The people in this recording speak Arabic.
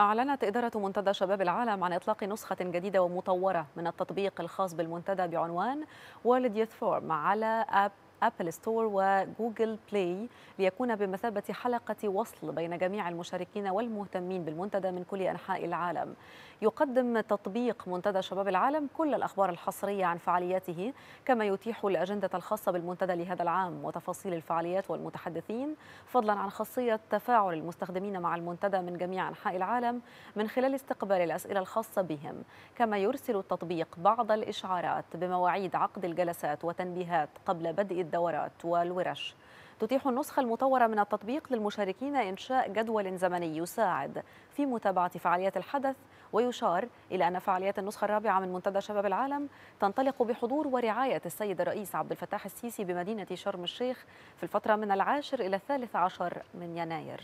أعلنت إدارة منتدى شباب العالم عن إطلاق نسخة جديدة ومطورة من التطبيق الخاص بالمنتدى بعنوان World Youth Forum على آب أبل ستور وجوجل بلاي ليكون بمثابة حلقة وصل بين جميع المشاركين والمهتمين بالمنتدى من كل أنحاء العالم يقدم تطبيق منتدى شباب العالم كل الأخبار الحصرية عن فعالياته كما يتيح الأجندة الخاصة بالمنتدى لهذا العام وتفاصيل الفعاليات والمتحدثين فضلا عن خاصية تفاعل المستخدمين مع المنتدى من جميع أنحاء العالم من خلال استقبال الأسئلة الخاصة بهم كما يرسل التطبيق بعض الإشعارات بمواعيد عقد الجلسات وتنبيهات قبل بدء الدورات والورش تتيح النسخة المطورة من التطبيق للمشاركين إنشاء جدول زمني يساعد في متابعة فعاليات الحدث ويشار إلى أن فعاليات النسخة الرابعة من منتدى شباب العالم تنطلق بحضور ورعاية السيد الرئيس عبد الفتاح السيسي بمدينة شرم الشيخ في الفترة من العاشر إلى الثالث عشر من يناير